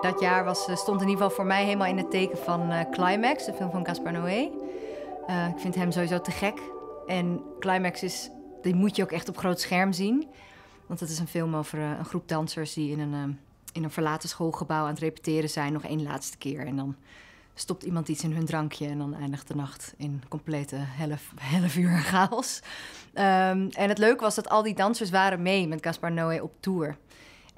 Dat jaar was, eh, stond in ieder geval voor mij helemaal in het teken van eh, Climax, de film van Gaspar Noé. Eh, ik vind hem sowieso te gek. En Climax is, die moet je ook echt op groot scherm zien. Want het is een film over een groep dansers die in een, in een verlaten schoolgebouw aan het repeteren zijn. Nog één laatste keer. En dan stopt iemand iets in hun drankje en dan eindigt de nacht in complete helf, uur chaos. Ehm, en het leuke was dat al die dansers waren mee met Gaspar Noé op tour.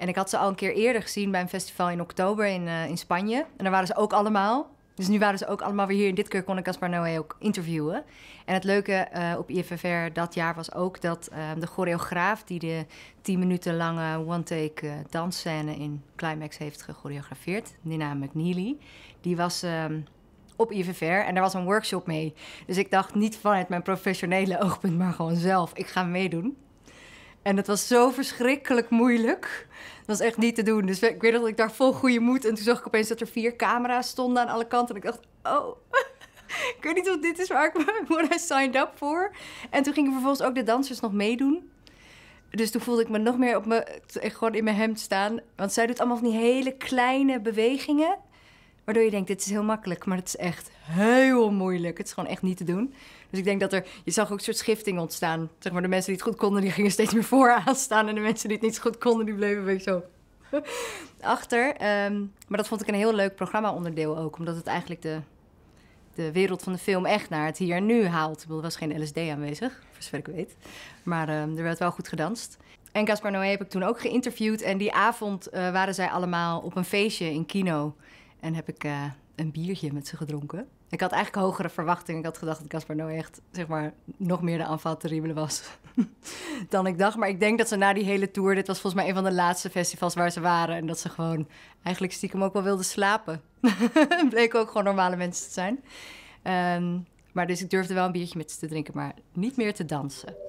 En ik had ze al een keer eerder gezien bij een festival in oktober in, eh, in Spanje. En daar waren ze ook allemaal. Dus nu waren ze ook allemaal weer hier. En dit keer kon ik Caspar Noé ook interviewen. En het leuke eh, op IFFR dat jaar was ook dat eh, de choreograaf... die de tien minuten lange one-take uh, dansscène in Climax heeft gechoreografeerd... Nina McNeely, die was... Ehm, op IVVR en daar was een workshop mee. Dus ik dacht niet vanuit mijn professionele oogpunt, maar gewoon zelf. Ik ga meedoen. En het was zo verschrikkelijk moeilijk. Dat was echt niet te doen. Dus ik weet dat ik daar vol goede moed. En toen zag ik opeens dat er vier camera's stonden aan alle kanten. En ik dacht, oh, ik weet niet of dit is waar ik me signed up voor. En toen gingen vervolgens ook de dansers nog meedoen. Dus toen voelde ik me nog meer op me, gewoon in mijn hemd staan. Want zij doet allemaal van die hele kleine bewegingen. Waardoor je denkt, dit is heel makkelijk, maar het is echt heel moeilijk. Het is gewoon echt niet te doen. Dus ik denk dat er, je zag ook een soort schifting ontstaan. Zeg maar, de mensen die het goed konden, die gingen steeds meer vooraan staan. En de mensen die het niet zo goed konden, die bleven een beetje zo achter. Ehm, maar dat vond ik een heel leuk programma-onderdeel ook. Omdat het eigenlijk de, de wereld van de film echt naar het hier en nu haalt. Er was geen LSD aanwezig, voor zover ik weet. Maar ehm, er werd wel goed gedanst. En Caspar Noé heb ik toen ook geïnterviewd. En die avond eh, waren zij allemaal op een feestje in Kino... En heb ik eh, een biertje met ze gedronken. Ik had eigenlijk hogere verwachtingen. Ik had gedacht dat Casper Noé echt zeg maar, nog meer de te terrible was dan ik dacht. Maar ik denk dat ze na die hele tour... Dit was volgens mij een van de laatste festivals waar ze waren. En dat ze gewoon eigenlijk stiekem ook wel wilden slapen. Bleek ook gewoon normale mensen te zijn. Ehm, maar dus ik durfde wel een biertje met ze te drinken, maar niet meer te dansen.